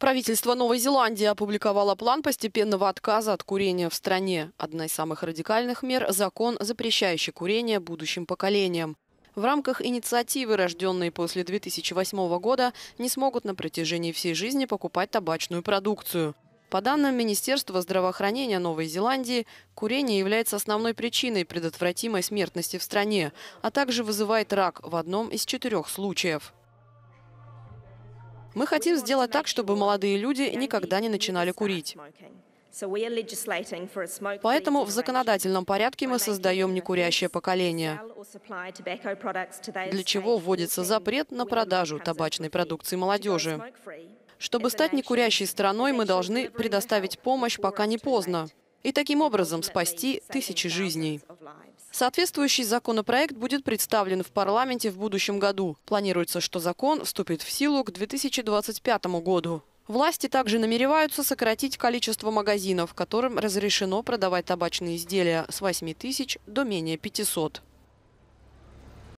Правительство Новой Зеландии опубликовало план постепенного отказа от курения в стране. Одна из самых радикальных мер – закон, запрещающий курение будущим поколениям. В рамках инициативы, рожденной после 2008 года, не смогут на протяжении всей жизни покупать табачную продукцию. По данным Министерства здравоохранения Новой Зеландии, курение является основной причиной предотвратимой смертности в стране, а также вызывает рак в одном из четырех случаев. Мы хотим сделать так, чтобы молодые люди никогда не начинали курить. Поэтому в законодательном порядке мы создаем некурящее поколение, для чего вводится запрет на продажу табачной продукции молодежи. Чтобы стать некурящей страной, мы должны предоставить помощь, пока не поздно и таким образом спасти тысячи жизней. Соответствующий законопроект будет представлен в парламенте в будущем году. Планируется, что закон вступит в силу к 2025 году. Власти также намереваются сократить количество магазинов, которым разрешено продавать табачные изделия с 8 тысяч до менее 500.